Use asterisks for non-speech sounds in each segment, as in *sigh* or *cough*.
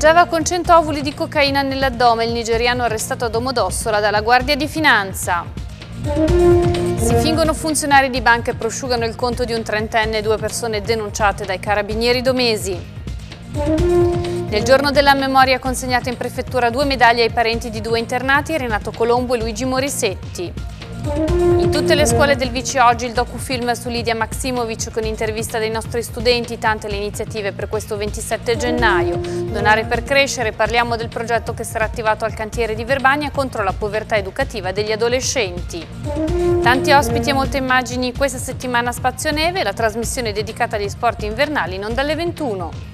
Viaggiava con 100 ovuli di cocaina nell'addome il nigeriano arrestato a Domodossola dalla Guardia di Finanza. Si fingono funzionari di banca e prosciugano il conto di un trentenne e due persone denunciate dai carabinieri domesi. Nel giorno della memoria consegnate in prefettura due medaglie ai parenti di due internati, Renato Colombo e Luigi Morisetti. In tutte le scuole del Vici oggi il docufilm su Lidia Maximovic con intervista dei nostri studenti, tante le iniziative per questo 27 gennaio. Donare per crescere, parliamo del progetto che sarà attivato al cantiere di Verbania contro la povertà educativa degli adolescenti. Tanti ospiti e molte immagini questa settimana a Spazio Neve, la trasmissione dedicata agli sport invernali non dalle 21.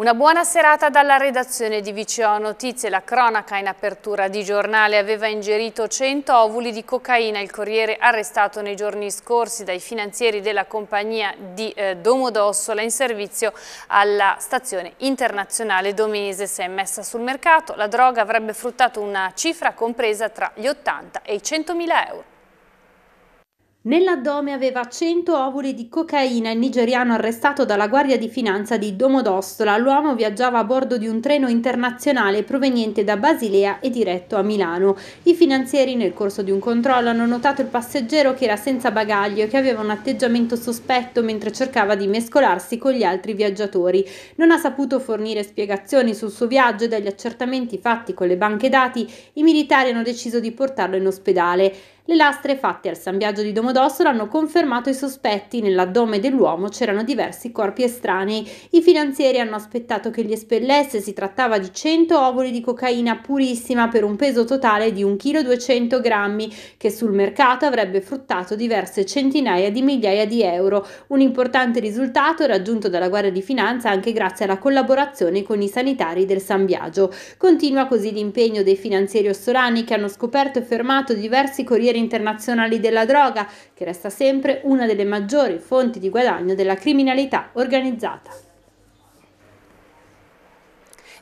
Una buona serata dalla redazione di Viceo Notizie. La cronaca in apertura di giornale aveva ingerito 100 ovuli di cocaina. Il Corriere arrestato nei giorni scorsi dai finanzieri della compagnia di eh, Domodossola in servizio alla stazione internazionale Domese. Si è messa sul mercato, la droga avrebbe fruttato una cifra compresa tra gli 80 e i 100 mila euro. Nell'addome aveva 100 ovuli di cocaina il nigeriano arrestato dalla Guardia di Finanza di Domodossola. L'uomo viaggiava a bordo di un treno internazionale proveniente da Basilea e diretto a Milano. I finanzieri nel corso di un controllo hanno notato il passeggero che era senza bagaglio e che aveva un atteggiamento sospetto mentre cercava di mescolarsi con gli altri viaggiatori. Non ha saputo fornire spiegazioni sul suo viaggio e dagli accertamenti fatti con le banche dati i militari hanno deciso di portarlo in ospedale. Le lastre fatte al San Biagio di Domodossola hanno confermato i sospetti. Nell'addome dell'uomo c'erano diversi corpi estranei. I finanzieri hanno aspettato che li espellesse. Si trattava di 100 ovuli di cocaina purissima per un peso totale di 1,2 kg, che sul mercato avrebbe fruttato diverse centinaia di migliaia di euro. Un importante risultato raggiunto dalla Guardia di Finanza anche grazie alla collaborazione con i sanitari del San Biagio. Continua così l'impegno dei finanzieri ossolani che hanno scoperto e fermato diversi corrieri filiere internazionali della droga, che resta sempre una delle maggiori fonti di guadagno della criminalità organizzata.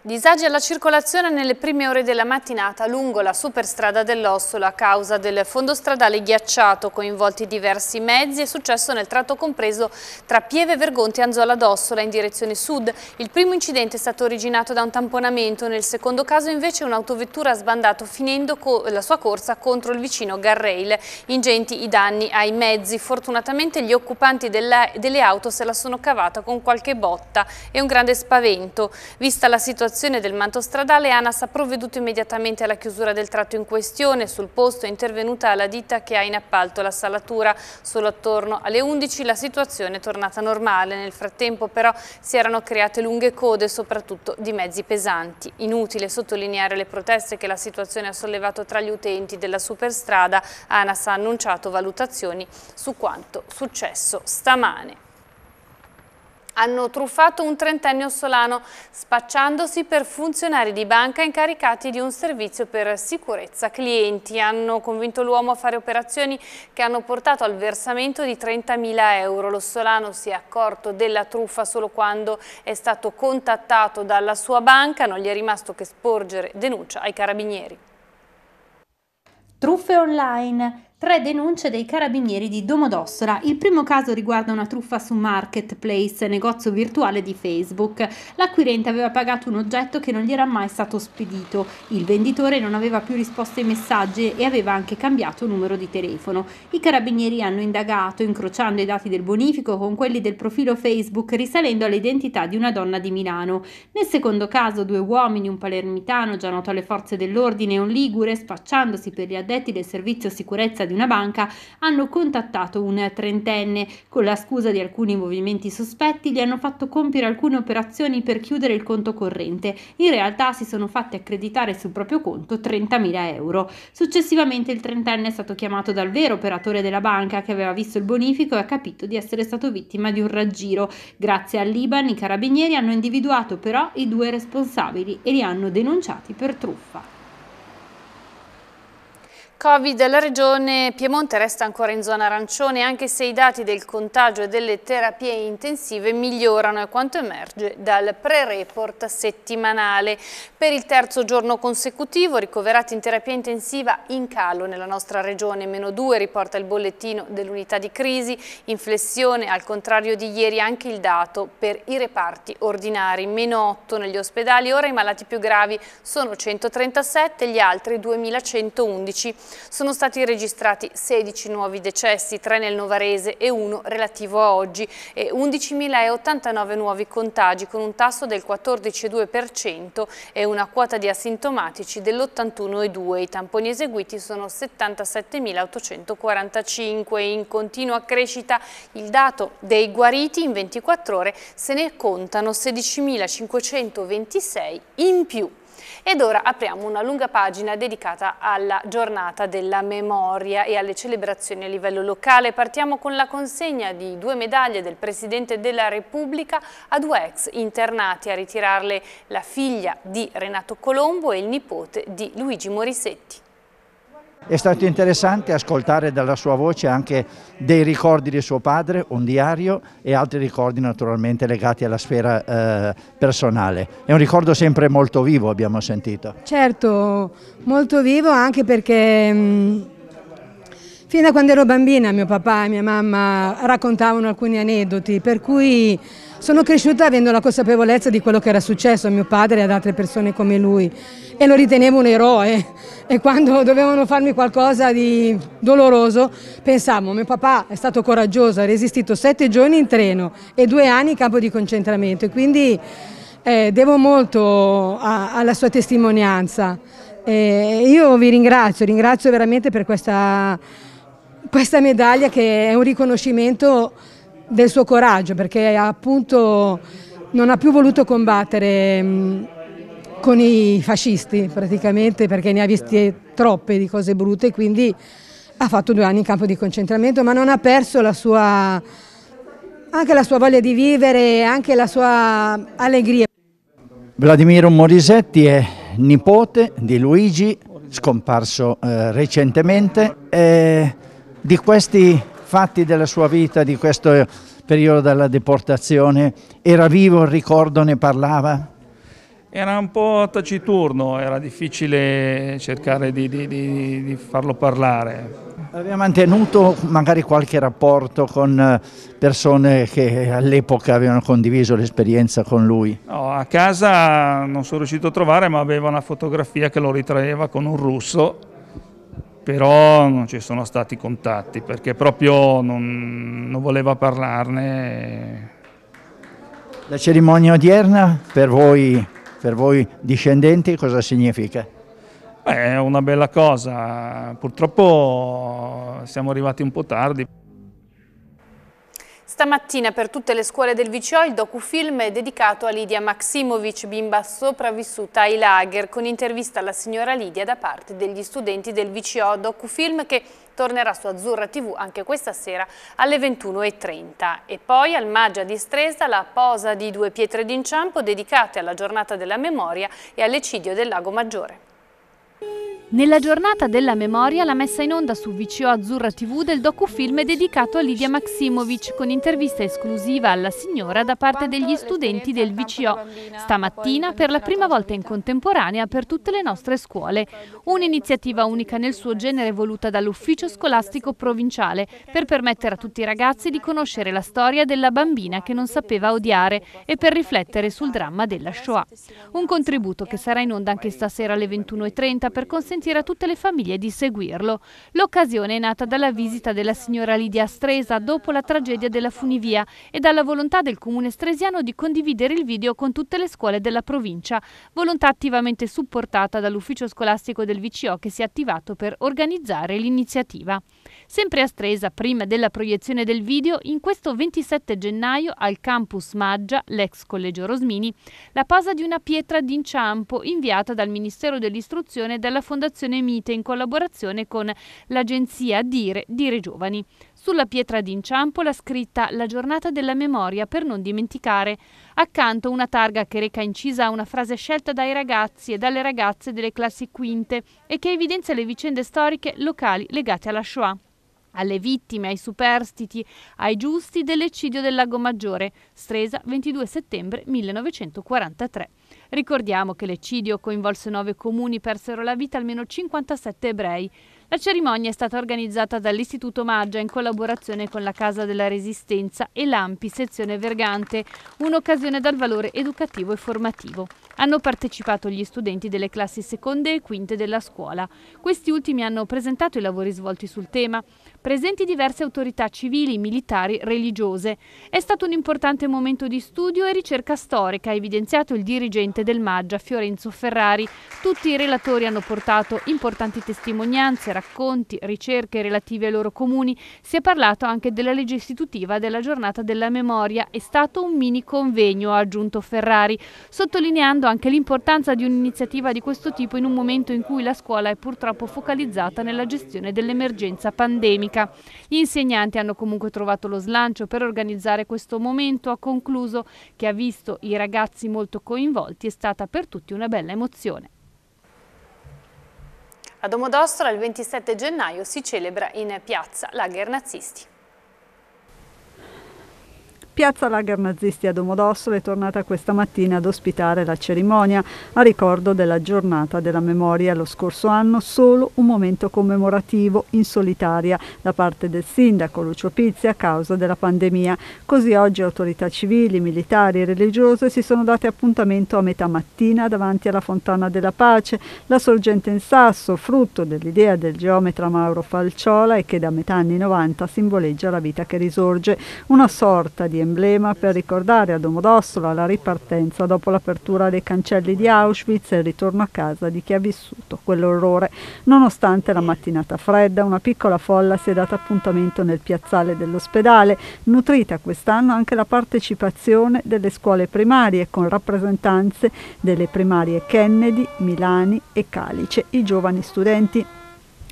Disagi alla circolazione nelle prime ore della mattinata lungo la superstrada dell'Ossola a causa del fondo stradale ghiacciato coinvolti diversi mezzi è successo nel tratto compreso tra Pieve Vergonti e Anzola d'Ossola in direzione sud. Il primo incidente è stato originato da un tamponamento, nel secondo caso invece un'autovettura ha sbandato finendo la sua corsa contro il vicino Garrail. Ingenti i danni ai mezzi, fortunatamente gli occupanti delle auto se la sono cavata con qualche botta e un grande spavento. Vista la situazione situazione del manto stradale, ANAS ha provveduto immediatamente alla chiusura del tratto in questione. Sul posto è intervenuta la ditta che ha in appalto la salatura. Solo attorno alle 11 la situazione è tornata normale. Nel frattempo però si erano create lunghe code, soprattutto di mezzi pesanti. Inutile sottolineare le proteste che la situazione ha sollevato tra gli utenti della superstrada. ANAS ha annunciato valutazioni su quanto successo stamane hanno truffato un trentenne ossolano spacciandosi per funzionari di banca incaricati di un servizio per sicurezza clienti. Hanno convinto l'uomo a fare operazioni che hanno portato al versamento di 30.000 euro. L'ossolano si è accorto della truffa solo quando è stato contattato dalla sua banca, non gli è rimasto che sporgere denuncia ai carabinieri. Truffe online Tre denunce dei carabinieri di Domodossola. Il primo caso riguarda una truffa su Marketplace, negozio virtuale di Facebook. L'acquirente aveva pagato un oggetto che non gli era mai stato spedito. Il venditore non aveva più risposto ai messaggi e aveva anche cambiato numero di telefono. I carabinieri hanno indagato, incrociando i dati del bonifico con quelli del profilo Facebook, risalendo all'identità di una donna di Milano. Nel secondo caso, due uomini, un palermitano già noto alle forze dell'ordine e un ligure, spacciandosi per gli addetti del servizio sicurezza di una banca, hanno contattato un trentenne. Con la scusa di alcuni movimenti sospetti gli hanno fatto compiere alcune operazioni per chiudere il conto corrente. In realtà si sono fatti accreditare sul proprio conto 30.000 euro. Successivamente il trentenne è stato chiamato dal vero operatore della banca che aveva visto il bonifico e ha capito di essere stato vittima di un raggiro. Grazie all'Iban i carabinieri hanno individuato però i due responsabili e li hanno denunciati per truffa. Covid, la regione Piemonte resta ancora in zona arancione anche se i dati del contagio e delle terapie intensive migliorano a quanto emerge dal pre-report settimanale. Per il terzo giorno consecutivo ricoverati in terapia intensiva in calo nella nostra regione, meno 2 riporta il bollettino dell'unità di crisi, inflessione al contrario di ieri anche il dato per i reparti ordinari, meno 8 negli ospedali, ora i malati più gravi sono 137, gli altri 2111. Sono stati registrati 16 nuovi decessi, 3 nel Novarese e 1 relativo a oggi e 11.089 nuovi contagi con un tasso del 14,2% e una quota di asintomatici dell'81,2%. I tamponi eseguiti sono 77.845. In continua crescita il dato dei guariti in 24 ore se ne contano 16.526 in più. Ed ora apriamo una lunga pagina dedicata alla giornata della memoria e alle celebrazioni a livello locale. Partiamo con la consegna di due medaglie del Presidente della Repubblica a due ex internati a ritirarle la figlia di Renato Colombo e il nipote di Luigi Morisetti. È stato interessante ascoltare dalla sua voce anche dei ricordi di suo padre, un diario e altri ricordi naturalmente legati alla sfera eh, personale. È un ricordo sempre molto vivo, abbiamo sentito. Certo, molto vivo anche perché mh, mm, fin da quando ero bambina mio papà e mia mamma raccontavano alcuni aneddoti, per cui sono cresciuta avendo la consapevolezza di quello che era successo a mio padre e ad altre persone come lui e lo ritenevo un eroe e quando dovevano farmi qualcosa di doloroso pensavo mio papà è stato coraggioso, ha resistito sette giorni in treno e due anni in campo di concentramento e quindi eh, devo molto a, alla sua testimonianza. Eh, io vi ringrazio, ringrazio veramente per questa, questa medaglia che è un riconoscimento del suo coraggio perché appunto non ha più voluto combattere mm, con i fascisti praticamente perché ne ha visti troppe di cose brutte quindi ha fatto due anni in campo di concentramento ma non ha perso la sua, anche la sua voglia di vivere anche la sua allegria. Vladimiro Morisetti è nipote di Luigi scomparso eh, recentemente eh, di questi fatti della sua vita, di questo periodo della deportazione? Era vivo il ricordo, ne parlava? Era un po' taciturno, era difficile cercare di, di, di, di farlo parlare. Aveva mantenuto magari qualche rapporto con eh, persone che all'epoca avevano condiviso l'esperienza con lui? No, a casa non sono riuscito a trovare, ma aveva una fotografia che lo ritraeva con un russo però non ci sono stati contatti perché proprio non, non voleva parlarne. La cerimonia odierna per voi, per voi discendenti cosa significa? Beh, è una bella cosa, purtroppo siamo arrivati un po' tardi. Stamattina per tutte le scuole del VCO il docufilm è dedicato a Lidia Maximovic, bimba sopravvissuta ai lager, con intervista alla signora Lidia da parte degli studenti del VCO docufilm che tornerà su Azzurra TV anche questa sera alle 21.30. E poi al Maggia di Stresa la posa di due pietre d'inciampo dedicate alla giornata della memoria e all'ecidio del Lago Maggiore. Nella giornata della memoria la messa in onda su VCO Azzurra TV del docufilm è dedicato a Lidia Maximovic con intervista esclusiva alla signora da parte degli studenti del VCO. Stamattina per la prima volta in contemporanea per tutte le nostre scuole. Un'iniziativa unica nel suo genere voluta dall'ufficio scolastico provinciale per permettere a tutti i ragazzi di conoscere la storia della bambina che non sapeva odiare e per riflettere sul dramma della Shoah. Un contributo che sarà in onda anche stasera alle 21.30 diretta per consentire a tutte le famiglie di seguirlo. L'occasione è nata dalla visita della signora Lidia Stresa dopo la tragedia della funivia e dalla volontà del comune stresiano di condividere il video con tutte le scuole della provincia, volontà attivamente supportata dall'ufficio scolastico del VCO che si è attivato per organizzare l'iniziativa. Sempre a Stresa, prima della proiezione del video, in questo 27 gennaio al campus Maggia, l'ex collegio Rosmini, la posa di una pietra d'inciampo inviata dal Ministero dell'Istruzione e dalla Fondazione Mite in collaborazione con l'agenzia Dire Dire Giovani. Sulla pietra d'inciampo la scritta La giornata della memoria per non dimenticare. Accanto una targa che reca incisa una frase scelta dai ragazzi e dalle ragazze delle classi quinte e che evidenzia le vicende storiche locali legate alla Shoah alle vittime, ai superstiti, ai giusti dell'eccidio del Lago Maggiore, Stresa 22 settembre 1943. Ricordiamo che l'eccidio coinvolse nove comuni, persero la vita almeno 57 ebrei. La cerimonia è stata organizzata dall'Istituto Maggia in collaborazione con la Casa della Resistenza e l'AMPI sezione Vergante, un'occasione dal valore educativo e formativo. Hanno partecipato gli studenti delle classi seconde e quinte della scuola. Questi ultimi hanno presentato i lavori svolti sul tema presenti diverse autorità civili, militari, religiose. È stato un importante momento di studio e ricerca storica, ha evidenziato il dirigente del Maggia, Fiorenzo Ferrari. Tutti i relatori hanno portato importanti testimonianze, racconti, ricerche relative ai loro comuni. Si è parlato anche della legge istitutiva della giornata della memoria. È stato un mini convegno, ha aggiunto Ferrari, sottolineando anche l'importanza di un'iniziativa di questo tipo in un momento in cui la scuola è purtroppo focalizzata nella gestione dell'emergenza pandemica economica. Gli insegnanti hanno comunque trovato lo slancio per organizzare questo momento, ha concluso, che ha visto i ragazzi molto coinvolti, è stata per tutti una bella emozione. A Domodossola il 27 gennaio si celebra in piazza la Nazisti. Piazza Lager Nazisti a Domodossolo è tornata questa mattina ad ospitare la cerimonia a ricordo della giornata della memoria lo scorso anno, solo un momento commemorativo in solitaria da parte del sindaco Lucio Pizzi a causa della pandemia. Così oggi autorità civili, militari e religiose si sono date appuntamento a metà mattina davanti alla Fontana della Pace, la sorgente in sasso, frutto dell'idea del geometra Mauro Falciola e che da metà anni 90 simboleggia la vita che risorge, una sorta di emblema per ricordare a Domodossola la ripartenza dopo l'apertura dei cancelli di Auschwitz e il ritorno a casa di chi ha vissuto quell'orrore. Nonostante la mattinata fredda, una piccola folla si è data appuntamento nel piazzale dell'ospedale, nutrita quest'anno anche la partecipazione delle scuole primarie con rappresentanze delle primarie Kennedy, Milani e Calice, i giovani studenti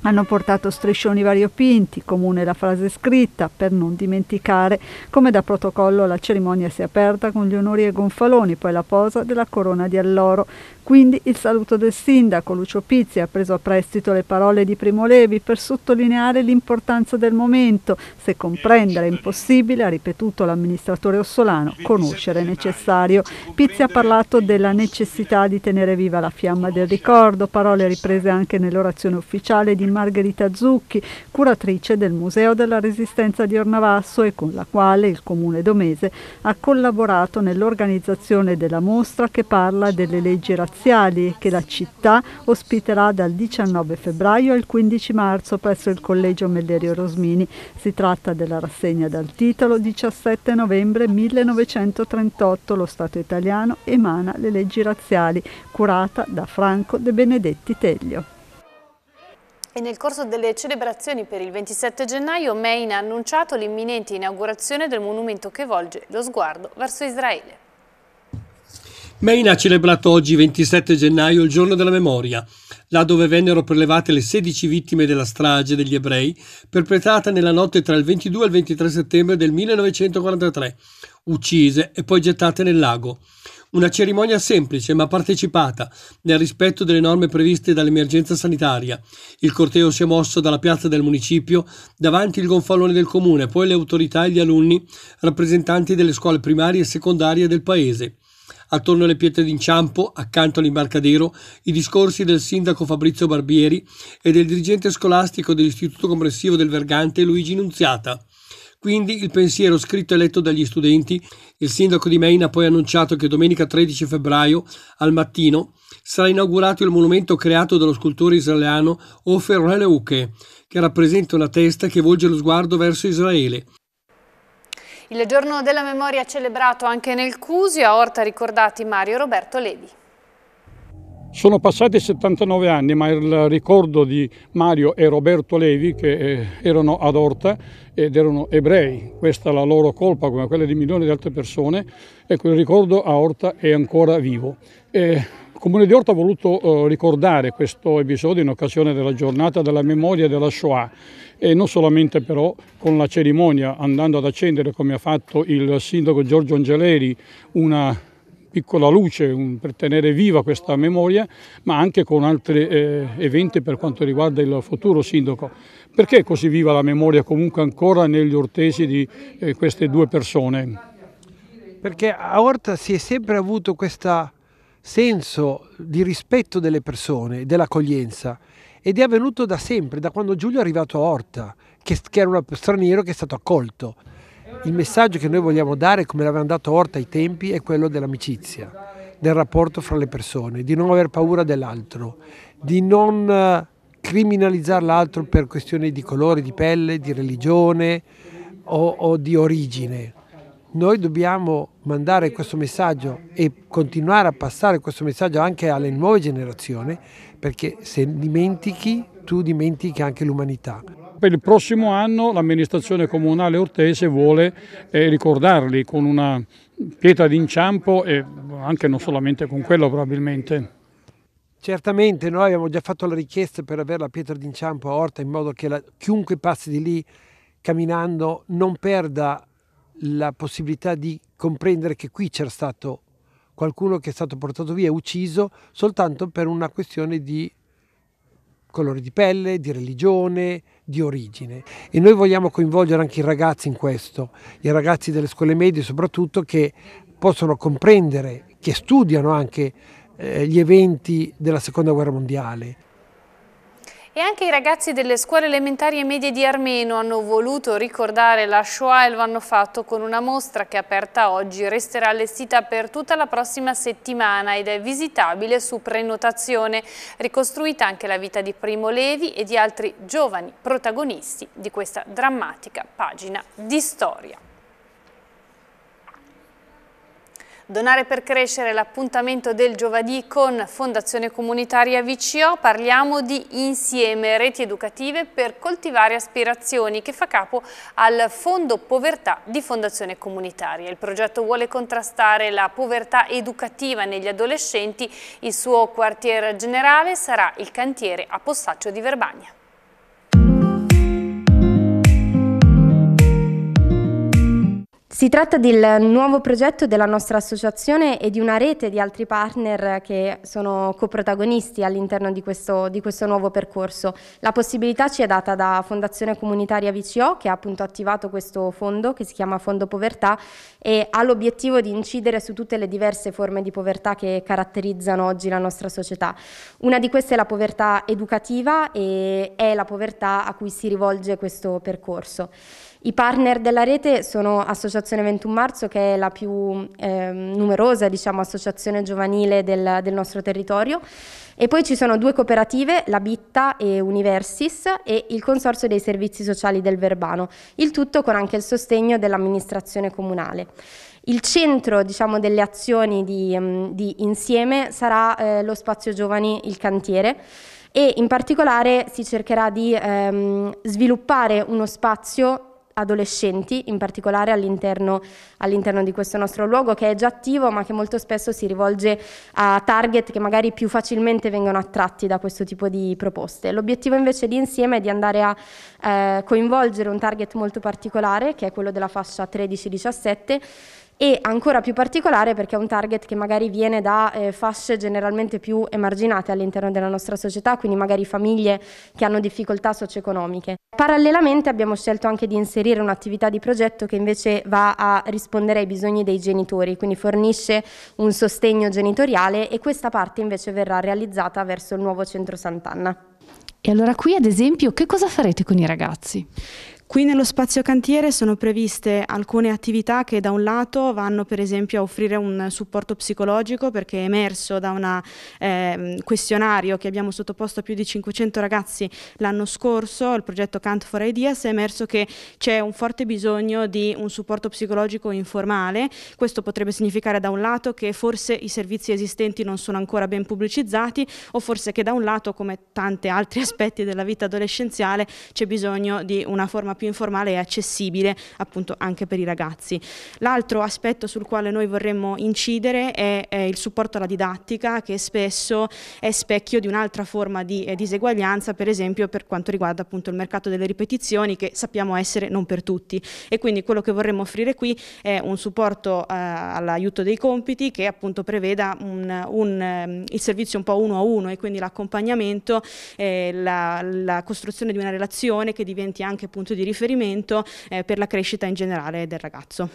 hanno portato striscioni variopinti, comune la frase scritta, per non dimenticare, come da protocollo la cerimonia si è aperta con gli onori e gonfaloni, poi la posa della corona di alloro. Quindi il saluto del sindaco Lucio Pizzi ha preso a prestito le parole di Primo Levi per sottolineare l'importanza del momento, se comprendere è impossibile, ha ripetuto l'amministratore Ossolano, conoscere è necessario. Pizzi ha parlato della necessità di tenere viva la fiamma del ricordo, parole riprese anche nell'orazione ufficiale di Margherita Zucchi, curatrice del Museo della Resistenza di Ornavasso e con la quale il Comune Domese ha collaborato nell'organizzazione della mostra che parla delle leggi razziali e che la città ospiterà dal 19 febbraio al 15 marzo presso il Collegio Mellerio Rosmini. Si tratta della rassegna dal titolo 17 novembre 1938 lo Stato italiano emana le leggi razziali, curata da Franco De Benedetti Teglio. E nel corso delle celebrazioni per il 27 gennaio Mein ha annunciato l'imminente inaugurazione del monumento che volge lo sguardo verso Israele. Mein ha celebrato oggi 27 gennaio il giorno della memoria, là dove vennero prelevate le 16 vittime della strage degli ebrei perpetrata nella notte tra il 22 e il 23 settembre del 1943, uccise e poi gettate nel lago. Una cerimonia semplice ma partecipata, nel rispetto delle norme previste dall'emergenza sanitaria. Il corteo si è mosso dalla piazza del municipio, davanti il gonfalone del comune, poi le autorità e gli alunni, rappresentanti delle scuole primarie e secondarie del paese. Attorno alle pietre d'inciampo, accanto all'imbarcadero, i discorsi del sindaco Fabrizio Barbieri e del dirigente scolastico dell'Istituto Comprensivo del Vergante Luigi Nunziata. Quindi il pensiero scritto e letto dagli studenti, il sindaco di Maine ha poi annunciato che domenica 13 febbraio al mattino sarà inaugurato il monumento creato dallo scultore israeliano Ofer Releuke, che rappresenta una testa che volge lo sguardo verso Israele. Il giorno della memoria celebrato anche nel Cusio, a Orta ricordati Mario Roberto Levi. Sono passati 79 anni, ma il ricordo di Mario e Roberto Levi, che eh, erano ad Orta ed erano ebrei, questa è la loro colpa come quella di milioni di altre persone, e quel ricordo a Orta è ancora vivo. E il Comune di Orta ha voluto eh, ricordare questo episodio in occasione della giornata della memoria della Shoah e non solamente però con la cerimonia andando ad accendere come ha fatto il sindaco Giorgio Angeleri una piccola luce un, per tenere viva questa memoria, ma anche con altri eh, eventi per quanto riguarda il futuro sindaco. Perché è così viva la memoria comunque ancora negli ortesi di eh, queste due persone? Perché a Orta si è sempre avuto questo senso di rispetto delle persone, dell'accoglienza ed è avvenuto da sempre, da quando Giulio è arrivato a Orta, che, che era uno straniero che è stato accolto. Il messaggio che noi vogliamo dare, come l'avevamo dato Orta ai tempi, è quello dell'amicizia, del rapporto fra le persone, di non aver paura dell'altro, di non eh, criminalizzare l'altro per questioni di colore, di pelle, di religione o, o di origine. Noi dobbiamo mandare questo messaggio e continuare a passare questo messaggio anche alle nuove generazioni perché se dimentichi tu dimentichi anche l'umanità. Per il prossimo anno l'amministrazione comunale ortese vuole eh, ricordarli con una pietra d'inciampo e anche non solamente con quello probabilmente. Certamente noi abbiamo già fatto la richiesta per avere la pietra d'inciampo a Orta in modo che la, chiunque passi di lì camminando non perda la possibilità di comprendere che qui c'era stato qualcuno che è stato portato via, ucciso, soltanto per una questione di colore di pelle, di religione, di origine. E noi vogliamo coinvolgere anche i ragazzi in questo, i ragazzi delle scuole medie soprattutto che possono comprendere, che studiano anche eh, gli eventi della seconda guerra mondiale, e anche i ragazzi delle scuole elementari e medie di Armeno hanno voluto ricordare la Shoah e lo hanno fatto con una mostra che è aperta oggi resterà allestita per tutta la prossima settimana ed è visitabile su prenotazione, ricostruita anche la vita di Primo Levi e di altri giovani protagonisti di questa drammatica pagina di storia. Donare per crescere l'appuntamento del giovedì con Fondazione Comunitaria VCO. Parliamo di Insieme, reti educative per coltivare aspirazioni che fa capo al Fondo Povertà di Fondazione Comunitaria. Il progetto vuole contrastare la povertà educativa negli adolescenti. Il suo quartier generale sarà il cantiere a Possaccio di Verbagna. Si tratta del nuovo progetto della nostra associazione e di una rete di altri partner che sono coprotagonisti all'interno di, di questo, nuovo percorso. La possibilità ci è data da Fondazione Comunitaria VCO che ha appunto attivato questo fondo che si chiama Fondo Povertà e ha l'obiettivo di incidere su tutte le diverse forme di povertà che caratterizzano oggi la nostra società. Una di queste è la povertà educativa e è la povertà a cui si rivolge questo percorso. I partner della rete sono Associazione 21 Marzo, che è la più eh, numerosa diciamo, associazione giovanile del, del nostro territorio, e poi ci sono due cooperative, la Bitta e Universis, e il Consorzio dei Servizi Sociali del Verbano, il tutto con anche il sostegno dell'amministrazione comunale. Il centro diciamo, delle azioni di, ehm, di Insieme sarà eh, lo spazio giovani, il cantiere, e in particolare si cercherà di ehm, sviluppare uno spazio adolescenti, in particolare all'interno, all'interno di questo nostro luogo che è già attivo ma che molto spesso si rivolge a target che magari più facilmente vengono attratti da questo tipo di proposte. L'obiettivo invece di insieme è di andare a eh, coinvolgere un target molto particolare che è quello della fascia 13-17 e ancora più particolare perché è un target che magari viene da eh, fasce generalmente più emarginate all'interno della nostra società, quindi magari famiglie che hanno difficoltà socio-economiche. Parallelamente abbiamo scelto anche di inserire un'attività di progetto che invece va a rispondere ai bisogni dei genitori, quindi fornisce un sostegno genitoriale e questa parte invece verrà realizzata verso il nuovo centro Sant'Anna. E allora qui ad esempio che cosa farete con i ragazzi? Qui nello spazio cantiere sono previste alcune attività che da un lato vanno per esempio a offrire un supporto psicologico perché è emerso da un eh, questionario che abbiamo sottoposto a più di 500 ragazzi l'anno scorso, il progetto Cant for Ideas, è emerso che c'è un forte bisogno di un supporto psicologico informale, questo potrebbe significare da un lato che forse i servizi esistenti non sono ancora ben pubblicizzati o forse che da un lato come tanti altri *laughs* aspetti della vita adolescenziale c'è bisogno di una forma più informale e accessibile appunto anche per i ragazzi. L'altro aspetto sul quale noi vorremmo incidere è, è, il supporto alla didattica che spesso è specchio di un'altra forma di eh, diseguaglianza per esempio per quanto riguarda appunto il mercato delle ripetizioni che sappiamo essere non per tutti e quindi quello che vorremmo offrire qui è un supporto eh, all'aiuto dei compiti che appunto preveda un, un, ehm, il servizio un po' uno a uno e quindi l'accompagnamento, eh, la, la costruzione di una relazione che diventi anche punto di riferimento eh, per la crescita in generale del ragazzo.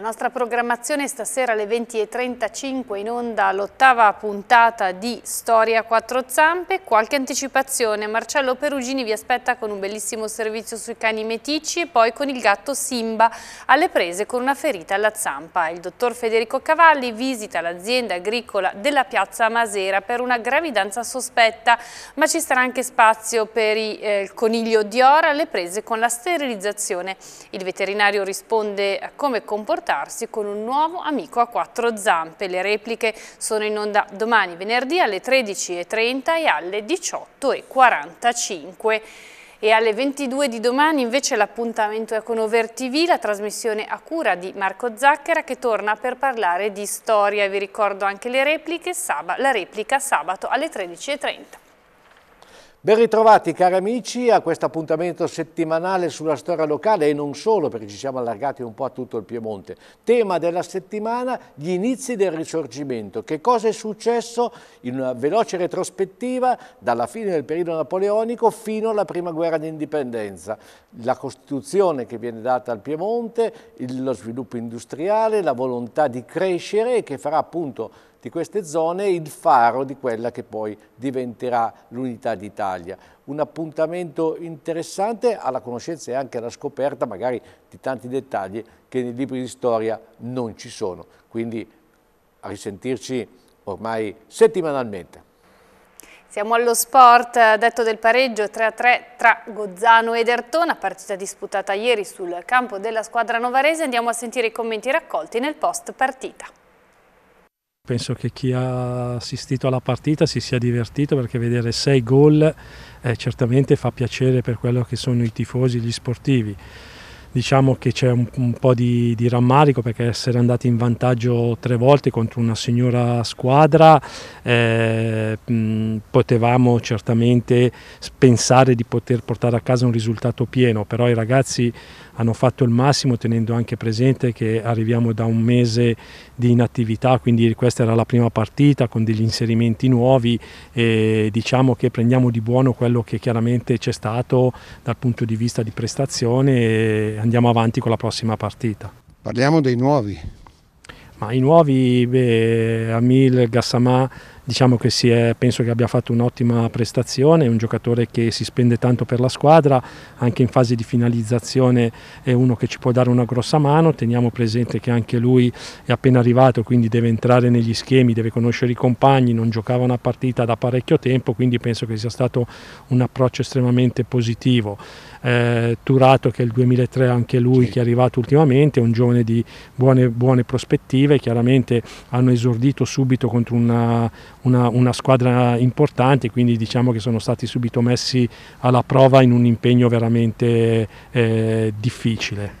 La nostra programmazione stasera alle 20.35 in onda l'ottava puntata di Storia quattro zampe. Qualche anticipazione, Marcello Perugini vi aspetta con un bellissimo servizio sui cani metici e poi con il gatto Simba alle prese con una ferita alla zampa. Il dottor Federico Cavalli visita l'azienda agricola della piazza Masera per una gravidanza sospetta, ma ci sarà anche spazio per eh, il coniglio Dior alle prese con la sterilizzazione. Il veterinario risponde come comportamento scontrarsi con un nuovo amico a quattro zampe. Le repliche sono in onda domani venerdì alle 13.30 e alle 18.45. E alle 22 di domani invece l'appuntamento è con Over TV, la trasmissione a cura di Marco Zacchera che torna per parlare di storia. Vi ricordo anche le repliche, la replica sabato alle 13.30. Ben ritrovati cari amici a questo appuntamento settimanale sulla storia locale e non solo perché ci siamo allargati un po' a tutto il Piemonte. Tema della settimana, gli inizi del risorgimento. Che cosa è successo in una veloce retrospettiva dalla fine del periodo napoleonico fino alla prima guerra d'indipendenza. La Costituzione che viene data al Piemonte, lo sviluppo industriale, la volontà di crescere e che farà appunto di queste zone e il faro di quella che poi diventerà l'unità d'Italia. Un appuntamento interessante alla conoscenza e anche alla scoperta magari di tanti dettagli che nei libri di storia non ci sono. Quindi a risentirci ormai settimanalmente. Siamo allo sport, detto del pareggio 3-3 tra Gozzano ed Ertona, partita disputata ieri sul campo della squadra novarese. Andiamo a sentire i commenti raccolti nel post partita penso che chi ha assistito alla partita si sia divertito perché vedere sei gol eh, certamente fa piacere per quello che sono i tifosi, gli sportivi. Diciamo che c'è un, un po' di, di, rammarico perché essere andati in vantaggio tre volte contro una signora squadra eh, mh, potevamo certamente pensare di poter portare a casa un risultato pieno, però i ragazzi hanno fatto il massimo tenendo anche presente che arriviamo da un mese di inattività, quindi questa era la prima partita con degli inserimenti nuovi e diciamo che prendiamo di buono quello che chiaramente c'è stato dal punto di vista di prestazione e andiamo avanti con la prossima partita. Parliamo dei nuovi, ma i nuovi, beh, Amil, Gassamà, diciamo che è, penso che abbia fatto un'ottima prestazione, è un giocatore che si spende tanto per la squadra, anche in fase di finalizzazione è uno che ci può dare una grossa mano, teniamo presente che anche lui è appena arrivato, quindi deve entrare negli schemi, deve conoscere i compagni, non giocava una partita da parecchio tempo, quindi penso che sia stato un approccio estremamente positivo eh, Turato che è il 2003 anche lui sì. che è arrivato ultimamente, un giovane di buone, buone prospettive, chiaramente hanno esordito subito contro una, una, una, squadra importante, quindi diciamo che sono stati subito messi alla prova in un impegno veramente eh, difficile.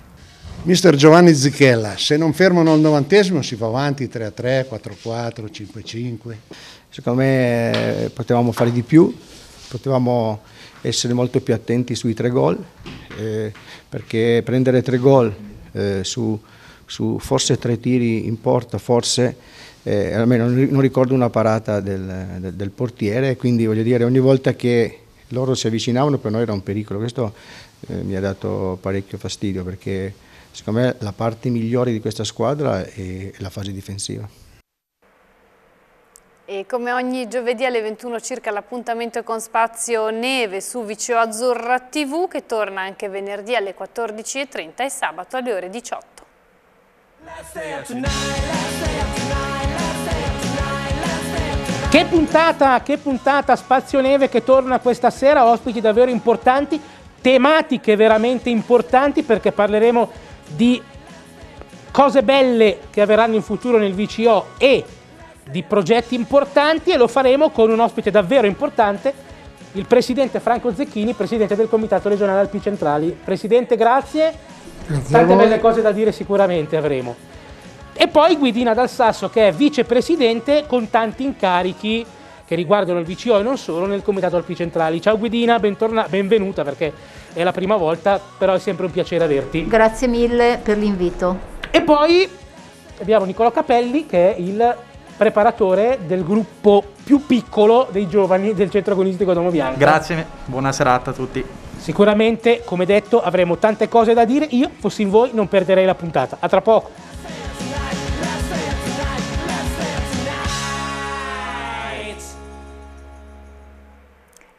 Mister Giovanni Zichella, se non fermano il novantesimo si va avanti 3 3, 4 4, 5 5. Secondo me eh, potevamo fare di più, potevamo essere molto più attenti sui tre gol, eh, perché prendere tre gol eh, su, su, forse tre tiri in porta, forse eh, almeno non ricordo una parata del, del, del, portiere, quindi voglio dire ogni volta che loro si avvicinavano per noi era un pericolo, questo eh, mi ha dato parecchio fastidio perché secondo me la parte migliore di questa squadra è la fase difensiva. E come ogni giovedì alle 21 circa l'appuntamento con Spazio Neve su Viceo Azzurra TV che torna anche venerdì alle 14.30 e sabato alle ore 18. Che puntata, che puntata Spazio Neve che torna questa sera, ospiti davvero importanti, tematiche veramente importanti perché parleremo di cose belle che avverranno in futuro nel VCO e di progetti importanti e lo faremo con un ospite davvero importante, il presidente Franco Zecchini, presidente del Comitato regionale Alpi Centrali. Presidente, grazie. grazie Tante belle cose da dire sicuramente avremo. E poi Guidina Dal Sasso che è vicepresidente con tanti incarichi che riguardano il VCO e non solo nel Comitato Alpi Centrali. Ciao Guidina, benvenuta perché è la prima volta, però è sempre un piacere averti. Grazie mille per l'invito. E poi abbiamo Nicola Capelli che è il preparatore del gruppo più piccolo dei giovani del centro agonistico Domo Bianco. Grazie, buona serata a tutti. Sicuramente, come detto, avremo tante cose da dire. Io, fossi in voi, non perderei la puntata. A tra poco.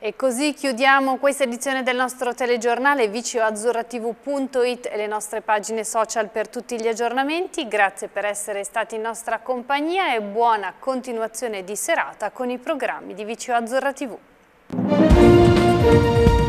E così chiudiamo questa edizione del nostro telegiornale vicioazzurratv.it e le nostre pagine social per tutti gli aggiornamenti. Grazie per essere stati in nostra compagnia e buona continuazione di serata con i programmi di Vicio Azzurra TV.